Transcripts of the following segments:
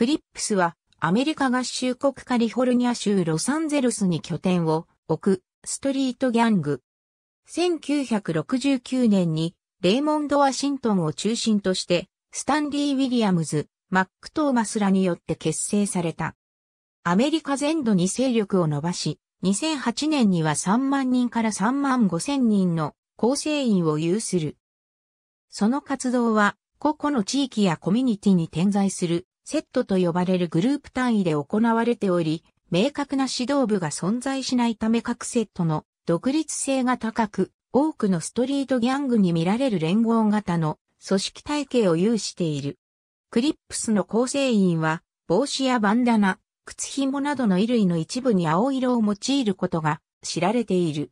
クリップスはアメリカ合衆国カリフォルニア州ロサンゼルスに拠点を置くストリートギャング。1969年にレイモンド・ワシントンを中心としてスタンリー・ウィリアムズ、マック・トーマスらによって結成された。アメリカ全土に勢力を伸ばし、2008年には3万人から3万5千人の構成員を有する。その活動は個々の地域やコミュニティに点在するセットと呼ばれるグループ単位で行われており、明確な指導部が存在しないため各セットの独立性が高く、多くのストリートギャングに見られる連合型の組織体系を有している。クリップスの構成員は、帽子やバンダナ、靴紐などの衣類の一部に青色を用いることが知られている。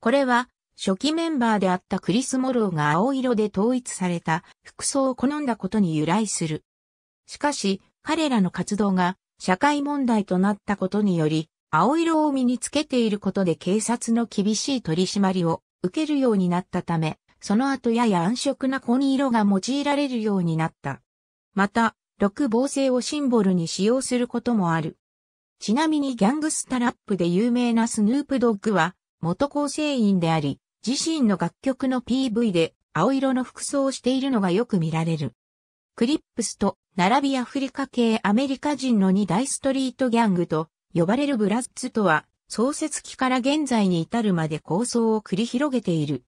これは、初期メンバーであったクリス・モローが青色で統一された服装を好んだことに由来する。しかし、彼らの活動が社会問題となったことにより、青色を身につけていることで警察の厳しい取り締まりを受けるようになったため、その後やや暗色な紺色が用いられるようになった。また、六芒星をシンボルに使用することもある。ちなみにギャングスタラップで有名なスヌープドッグは、元構成員であり、自身の楽曲の PV で青色の服装をしているのがよく見られる。クリップスと並びアフリカ系アメリカ人の二大ストリートギャングと呼ばれるブラッツとは創設期から現在に至るまで構想を繰り広げている。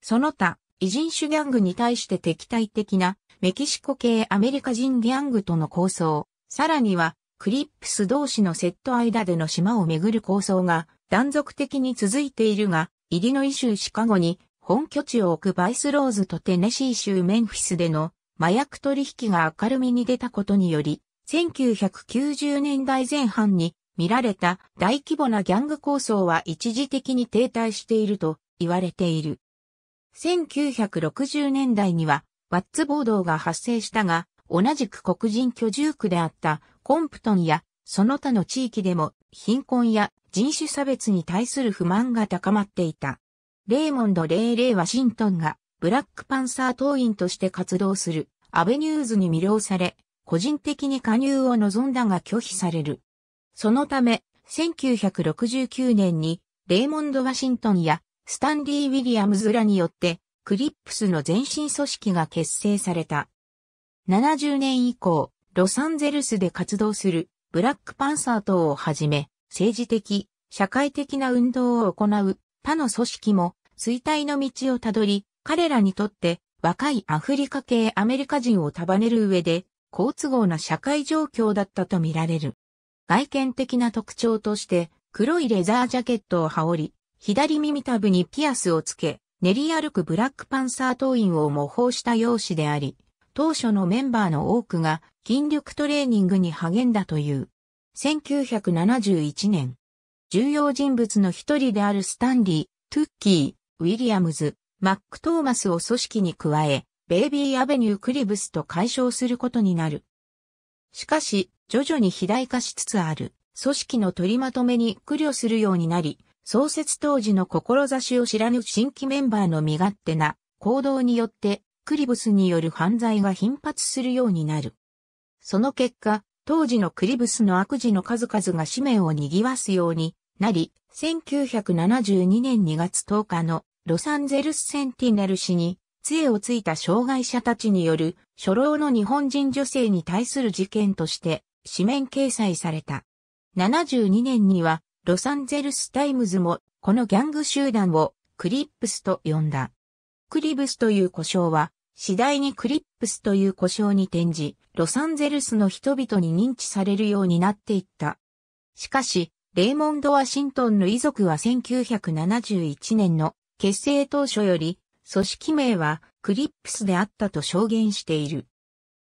その他、異人種ギャングに対して敵対的なメキシコ系アメリカ人ギャングとの構想、さらにはクリップス同士のセット間での島をめぐる構想が断続的に続いているが、イリノイ州シカゴに本拠地を置くバイスローズとテネシー州メンフィスでの麻薬取引が明るみに出たことにより、1990年代前半に見られた大規模なギャング構想は一時的に停滞していると言われている。1960年代にはワッツ暴動が発生したが、同じく黒人居住区であったコンプトンやその他の地域でも貧困や人種差別に対する不満が高まっていた。レーモンド・レイ・レイ・ワシントンがブラックパンサー党員として活動するアベニューズに魅了され、個人的に加入を望んだが拒否される。そのため、1969年にレイモンド・ワシントンやスタンリー・ウィリアムズらによってクリップスの前身組織が結成された。70年以降、ロサンゼルスで活動するブラックパンサー党をはじめ、政治的、社会的な運動を行う他の組織も衰退の道をたどり、彼らにとって若いアフリカ系アメリカ人を束ねる上で好都合な社会状況だったとみられる。外見的な特徴として黒いレザージャケットを羽織り、左耳たぶにピアスをつけ、練り歩くブラックパンサー党員を模倣した容姿であり、当初のメンバーの多くが筋力トレーニングに励んだという。1971年、重要人物の一人であるスタンリー、トゥッキー、ウィリアムズ、マック・トーマスを組織に加え、ベイビー・アベニュー・クリブスと解消することになる。しかし、徐々に肥大化しつつある、組織の取りまとめに苦慮するようになり、創設当時の志を知らぬ新規メンバーの身勝手な行動によって、クリブスによる犯罪が頻発するようになる。その結果、当時のクリブスの悪事の数々が使命を賑わすようになり、1972年2月10日のロサンゼルスセンティネル氏に、杖をついた障害者たちによる初老の日本人女性に対する事件として紙面掲載された。72年にはロサンゼルスタイムズもこのギャング集団をクリップスと呼んだ。クリブスという呼称は次第にクリップスという呼称に転じ、ロサンゼルスの人々に認知されるようになっていった。しかし、レイモンド・ワシントンの遺族は1971年の結成当初より、組織名はクリップスであったと証言している。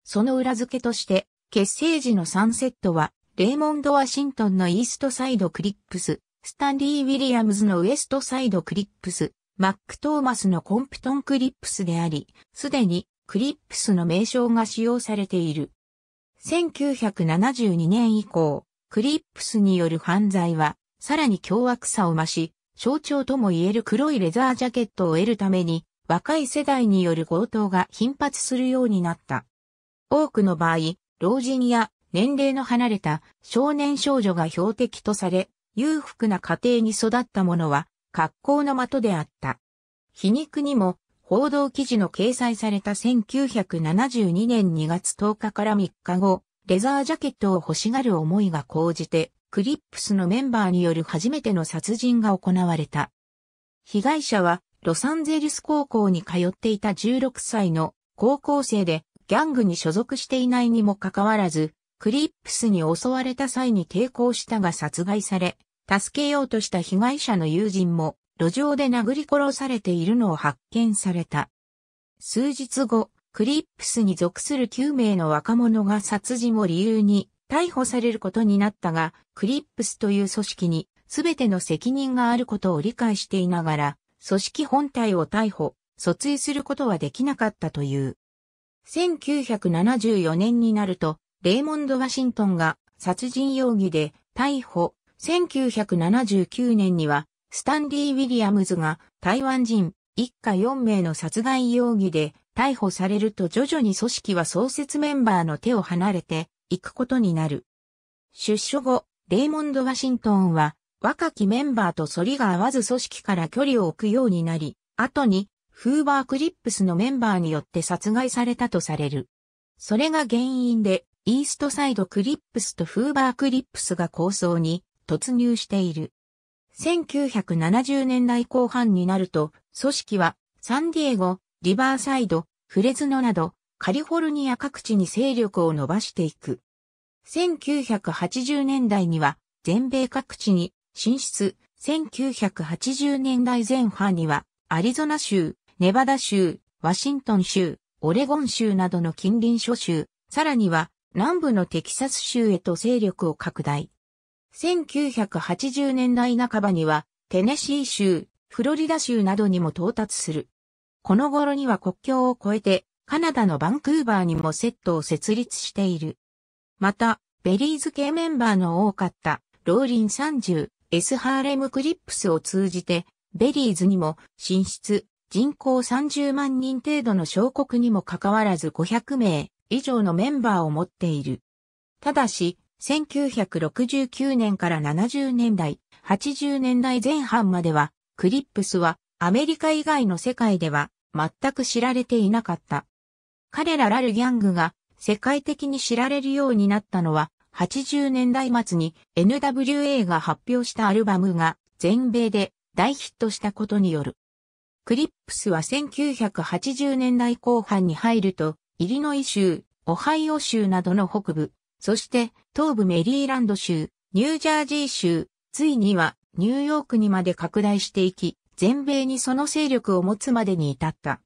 その裏付けとして、結成時のサンセットは、レーモンド・ワシントンのイーストサイドクリップス、スタンリー・ウィリアムズのウエストサイドクリップス、マック・トーマスのコンプトンクリップスであり、すでにクリップスの名称が使用されている。1972年以降、クリップスによる犯罪は、さらに凶悪さを増し、象徴とも言える黒いレザージャケットを得るために、若い世代による強盗が頻発するようになった。多くの場合、老人や年齢の離れた少年少女が標的とされ、裕福な家庭に育った者は格好の的であった。皮肉にも報道記事の掲載された1972年2月10日から3日後、レザージャケットを欲しがる思いが高じて、クリップスのメンバーによる初めての殺人が行われた。被害者はロサンゼルス高校に通っていた16歳の高校生でギャングに所属していないにもかかわらず、クリップスに襲われた際に抵抗したが殺害され、助けようとした被害者の友人も路上で殴り殺されているのを発見された。数日後、クリップスに属する9名の若者が殺人を理由に逮捕されることになったが、クリップスという組織に全ての責任があることを理解していながら、組織本体を逮捕、訴追することはできなかったという。1974年になると、レイモンド・ワシントンが殺人容疑で逮捕。1979年には、スタンリー・ウィリアムズが台湾人一家4名の殺害容疑で逮捕されると徐々に組織は創設メンバーの手を離れて行くことになる。出所後、レイモンド・ワシントンは若きメンバーと反りが合わず組織から距離を置くようになり、後にフーバー・クリップスのメンバーによって殺害されたとされる。それが原因でイーストサイド・クリップスとフーバー・クリップスが構想に突入している。1970年代後半になると、組織はサンディエゴ、リバーサイド、フレズノなどカリフォルニア各地に勢力を伸ばしていく。1980年代には全米各地に進出、1980年代前半にはアリゾナ州、ネバダ州、ワシントン州、オレゴン州などの近隣諸州、さらには南部のテキサス州へと勢力を拡大。1980年代半ばにはテネシー州、フロリダ州などにも到達する。この頃には国境を越えてカナダのバンクーバーにもセットを設立している。また、ベリーズ系メンバーの多かったローリン30、S ハーレムクリップスを通じて、ベリーズにも進出、人口30万人程度の小国にもかかわらず500名以上のメンバーを持っている。ただし、1969年から70年代、80年代前半までは、クリップスはアメリカ以外の世界では全く知られていなかった。彼らラルギャングが世界的に知られるようになったのは、80年代末に NWA が発表したアルバムが全米で大ヒットしたことによる。クリップスは1980年代後半に入ると、イリノイ州、オハイオ州などの北部、そして東部メリーランド州、ニュージャージー州、ついにはニューヨークにまで拡大していき、全米にその勢力を持つまでに至った。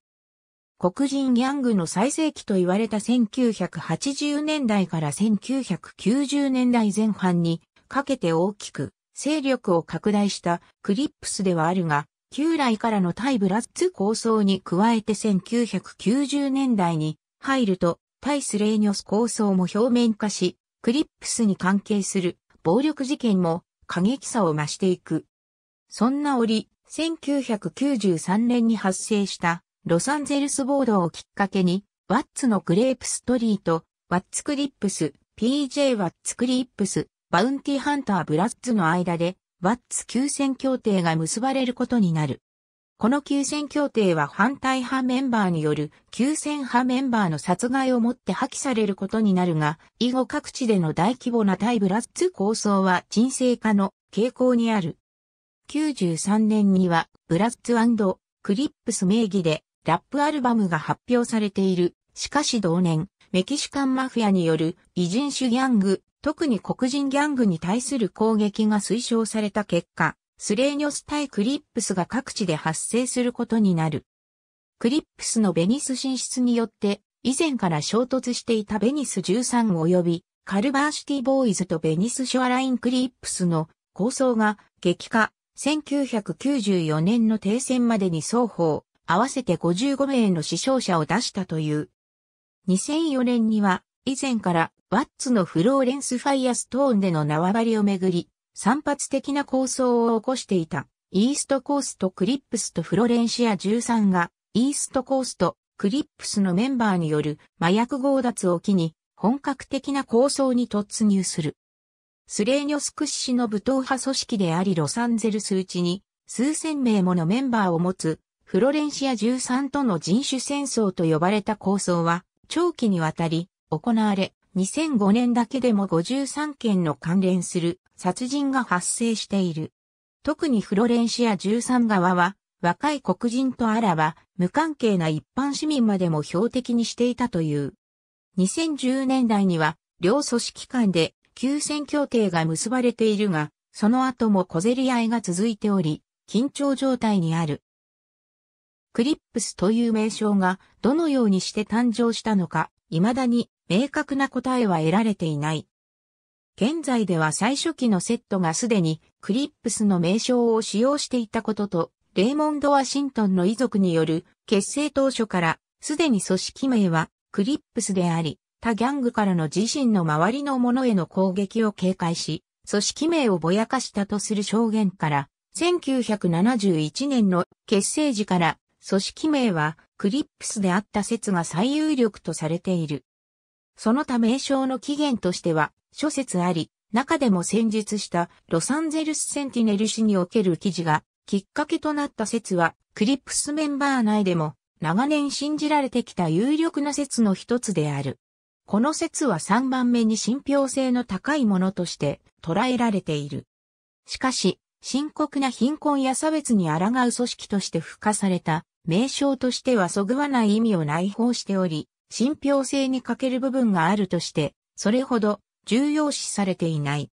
黒人ギャングの最盛期と言われた1980年代から1990年代前半にかけて大きく勢力を拡大したクリップスではあるが、旧来からの対ブラッツ構想に加えて1990年代に入ると対スレーニョス構想も表面化し、クリップスに関係する暴力事件も過激さを増していく。そんな折、1993年に発生したロサンゼルスボードをきっかけに、ワッツのグレープストリート、ワッツクリップス、PJ ワッツクリップス、バウンティハンターブラッツの間で、ワッツ休戦協定が結ばれることになる。この休戦協定は反対派メンバーによる休戦派メンバーの殺害をもって破棄されることになるが、以後各地での大規模な対ブラッツ構想は沈静化の傾向にある。93年にはブラッツクリップス名義でラップアルバムが発表されている。しかし同年、メキシカンマフィアによる異人種ギャング、特に黒人ギャングに対する攻撃が推奨された結果、スレーニョス対クリップスが各地で発生することになる。クリップスのベニス進出によって、以前から衝突していたベニス13及び、カルバーシティボーイズとベニスショアラインクリップスの構想が激化、1994年の停戦までに双方、合わせて55名の死傷者を出したという。2004年には、以前からワッツのフローレンス・ファイアストーンでの縄張りをめぐり、散発的な構想を起こしていた、イーストコースト・クリップスとフロレンシア13が、イーストコースト・クリップスのメンバーによる麻薬強奪を機に、本格的な構想に突入する。スレーニョスク氏の武闘派組織でありロサンゼルスうちに、数千名ものメンバーを持つフロレンシア13との人種戦争と呼ばれた構想は、長期にわたり行われ、2005年だけでも53件の関連する殺人が発生している。特にフロレンシア13側は、若い黒人とあらば、無関係な一般市民までも標的にしていたという。2010年代には、両組織間で休戦協定が結ばれているが、その後も小競り合いが続いており、緊張状態にある。クリップスという名称がどのようにして誕生したのか、未だに明確な答えは得られていない。現在では最初期のセットがすでにクリップスの名称を使用していたことと、レイモンド・ワシントンの遺族による結成当初からすでに組織名はクリップスであり、他ギャングからの自身の周りの者への攻撃を警戒し、組織名をぼやかしたとする証言から、1971年の結成時から組織名はクリップスであった説が最有力とされている。そのた名称の起源としては諸説あり、中でも先日したロサンゼルスセンティネル氏における記事がきっかけとなった説はクリップスメンバー内でも長年信じられてきた有力な説の一つである。この説は3番目に信憑性の高いものとして捉えられている。しかし、深刻な貧困や差別に抗う組織として付加された名称としてはそぐわない意味を内包しており、信憑性に欠ける部分があるとして、それほど重要視されていない。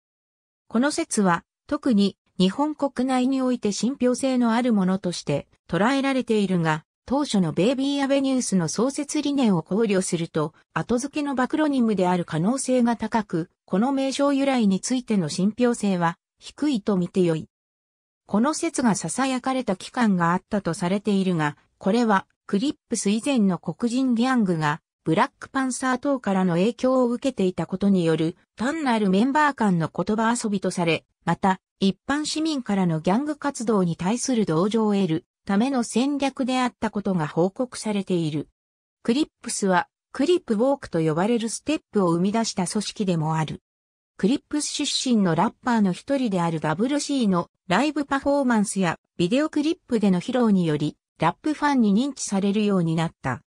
この説は、特に日本国内において信憑性のあるものとして捉えられているが、当初のベイビーアベニュースの創設理念を考慮すると、後付けのバクロニムである可能性が高く、この名称由来についての信憑性は低いと見てよい。この説が囁かれた期間があったとされているが、これはクリップス以前の黒人ギャングがブラックパンサー等からの影響を受けていたことによる単なるメンバー間の言葉遊びとされ、また一般市民からのギャング活動に対する同情を得るための戦略であったことが報告されている。クリップスはクリップウォークと呼ばれるステップを生み出した組織でもある。クリップス出身のラッパーの一人である WC のライブパフォーマンスやビデオクリップでの披露により、ラップファンに認知されるようになった。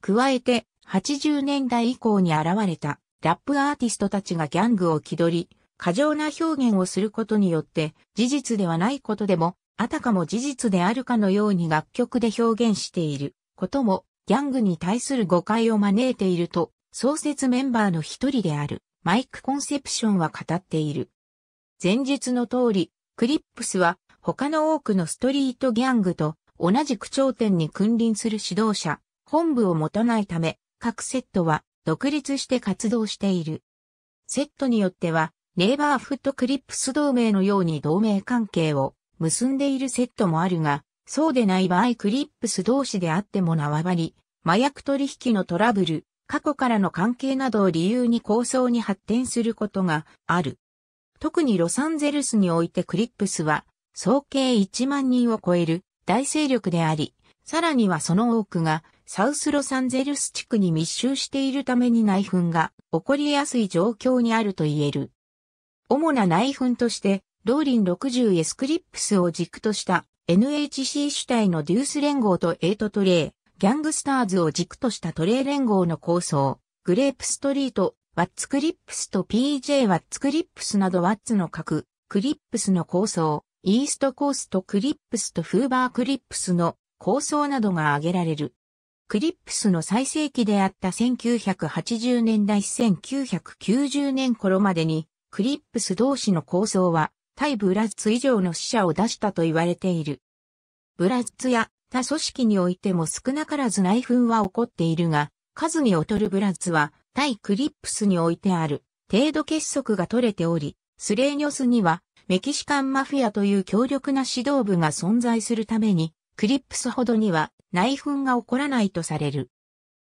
加えて、80年代以降に現れたラップアーティストたちがギャングを気取り、過剰な表現をすることによって、事実ではないことでも、あたかも事実であるかのように楽曲で表現していることも、ギャングに対する誤解を招いていると、創設メンバーの一人であるマイク・コンセプションは語っている。前述の通り、クリップスは他の多くのストリートギャングと同じ区頂点に君臨する指導者、本部を持たないため、各セットは独立して活動している。セットによっては、ネイバーフットクリップス同盟のように同盟関係を結んでいるセットもあるが、そうでない場合クリップス同士であっても縄張り、麻薬取引のトラブル、過去からの関係などを理由に構想に発展することがある。特にロサンゼルスにおいてクリップスは、総計1万人を超える大勢力であり、さらにはその多くがサウスロサンゼルス地区に密集しているために内紛が起こりやすい状況にあると言える。主な内紛として、ローリン 60S クリップスを軸とした NHC 主体のデュース連合とエイトトレー、ギャングスターズを軸としたトレー連合の構想、グレープストリート、ワッツクリップスと PJ ワッツクリップスなどワッツの各、クリップスの構想、イーストコーストクリップスとフーバークリップスの構想などが挙げられる。クリップスの最盛期であった1980年代1990年頃までに、クリップス同士の構想は、対ブラッツ以上の死者を出したと言われている。ブラッツや他組織においても少なからず内紛は起こっているが、数に劣るブラッツは、対クリップスにおいてある、程度結束が取れており、スレーニョスには、メキシカンマフィアという強力な指導部が存在するために、クリップスほどには内紛が起こらないとされる。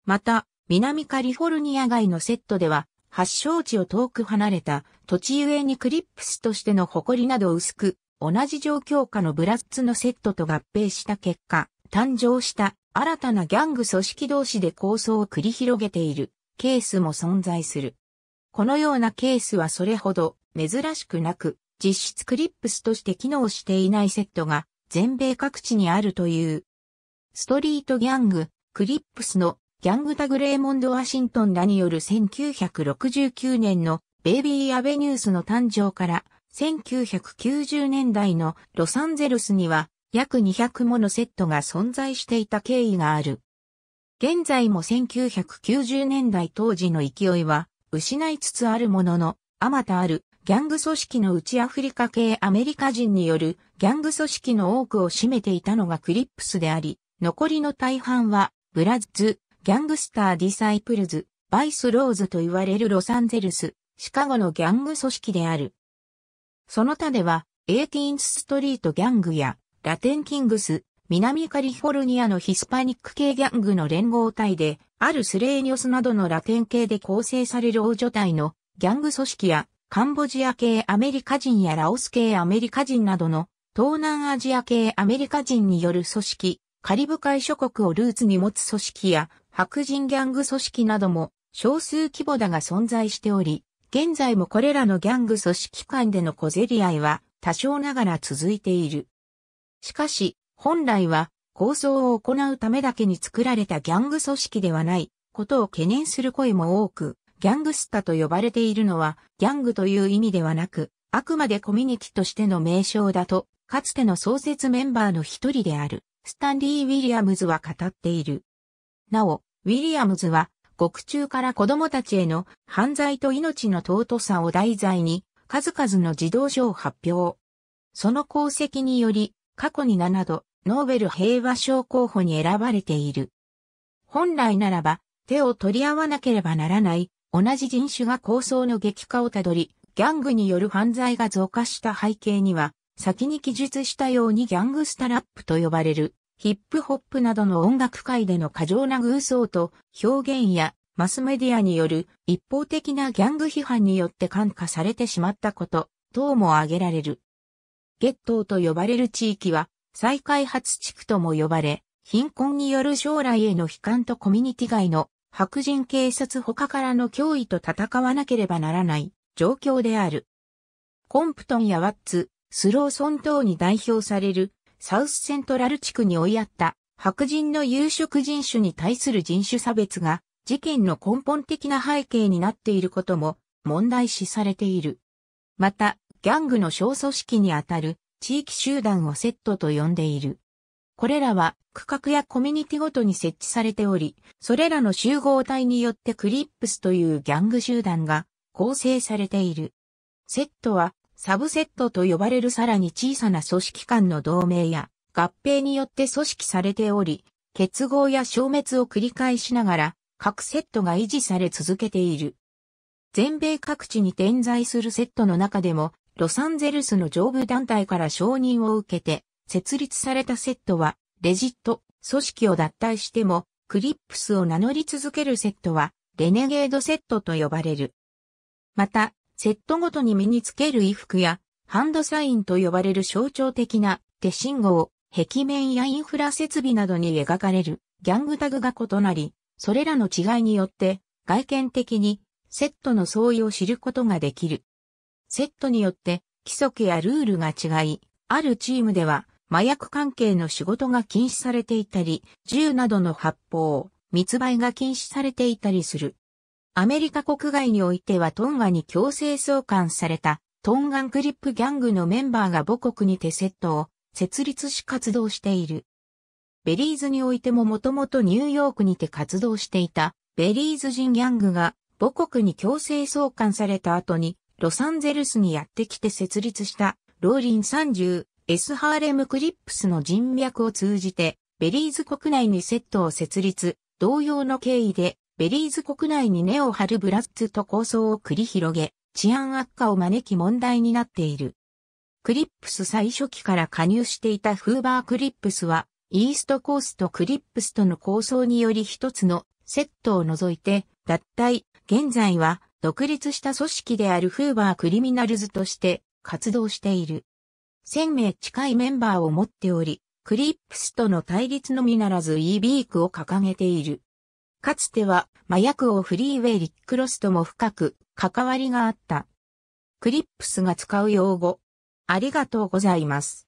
また、南カリフォルニア外のセットでは、発祥地を遠く離れた土地ゆえにクリップスとしての誇りなど薄く、同じ状況下のブラッツのセットと合併した結果、誕生した新たなギャング組織同士で構想を繰り広げているケースも存在する。このようなケースはそれほど珍しくなく、実質クリップスとして機能していないセットが全米各地にあるという。ストリートギャング、クリップスのギャングタグレーモンド・ワシントンらによる1969年のベイビー・アベニュースの誕生から1990年代のロサンゼルスには約200ものセットが存在していた経緯がある。現在も1990年代当時の勢いは失いつつあるものの、あまたあるギャング組織の内アフリカ系アメリカ人によるギャング組織の多くを占めていたのがクリップスであり、残りの大半はブラッズ、ギャングスターディサイプルズ、バイスローズと言われるロサンゼルス、シカゴのギャング組織である。その他では、18th ストリートギャングや、ラテンキングス、南カリフォルニアのヒスパニック系ギャングの連合体で、あるスレーニョスなどのラテン系で構成される王女体のギャング組織や、カンボジア系アメリカ人やラオス系アメリカ人などの東南アジア系アメリカ人による組織、カリブ海諸国をルーツに持つ組織や白人ギャング組織なども少数規模だが存在しており、現在もこれらのギャング組織間での小競り合いは多少ながら続いている。しかし、本来は抗争を行うためだけに作られたギャング組織ではないことを懸念する声も多く、ギャングスタと呼ばれているのはギャングという意味ではなく、あくまでコミュニティとしての名称だと、かつての創設メンバーの一人である、スタンリー・ウィリアムズは語っている。なお、ウィリアムズは獄中から子供たちへの犯罪と命の尊さを題材に、数々の児童書を発表。その功績により、過去に7度、ノーベル平和賞候補に選ばれている。本来ならば、手を取り合わなければならない、同じ人種が抗争の激化をたどり、ギャングによる犯罪が増加した背景には、先に記述したようにギャングスタラップと呼ばれる、ヒップホップなどの音楽界での過剰な偶像と表現やマスメディアによる一方的なギャング批判によって感化されてしまったこと、等も挙げられる。ゲットーと呼ばれる地域は、再開発地区とも呼ばれ、貧困による将来への悲観とコミュニティ外の白人警察他からの脅威と戦わなければならない状況である。コンプトンやワッツ、スローソン等に代表されるサウスセントラル地区に追いやった白人の有色人種に対する人種差別が事件の根本的な背景になっていることも問題視されている。また、ギャングの小組織にあたる地域集団をセットと呼んでいる。これらは区画やコミュニティごとに設置されており、それらの集合体によってクリップスというギャング集団が構成されている。セットはサブセットと呼ばれるさらに小さな組織間の同盟や合併によって組織されており、結合や消滅を繰り返しながら各セットが維持され続けている。全米各地に点在するセットの中でも、ロサンゼルスの上部団体から承認を受けて、設立されたセットは、レジット、組織を脱退しても、クリップスを名乗り続けるセットは、レネゲードセットと呼ばれる。また、セットごとに身につける衣服や、ハンドサインと呼ばれる象徴的な手信号、壁面やインフラ設備などに描かれるギャングタグが異なり、それらの違いによって、外見的にセットの相違を知ることができる。セットによって規則やルールが違い、あるチームでは麻薬関係の仕事が禁止されていたり、銃などの発砲、密売が禁止されていたりする。アメリカ国外においてはトンガに強制送還されたトンガンクリップギャングのメンバーが母国にてセットを設立し活動している。ベリーズにおいてももともとニューヨークにて活動していたベリーズ人ギャングが母国に強制送還された後にロサンゼルスにやってきて設立したローリン 30S ハーレムクリップスの人脈を通じてベリーズ国内にセットを設立、同様の経緯でベリーズ国内に根を張るブラッツと構想を繰り広げ治安悪化を招き問題になっている。クリップス最初期から加入していたフーバークリップスはイーストコースとクリップスとの構想により一つのセットを除いて脱退、現在は独立した組織であるフーバークリミナルズとして活動している。1000名近いメンバーを持っており、クリップスとの対立のみならず e ークを掲げている。かつては麻薬王フリーウェイリックロスとも深く関わりがあった。クリップスが使う用語。ありがとうございます。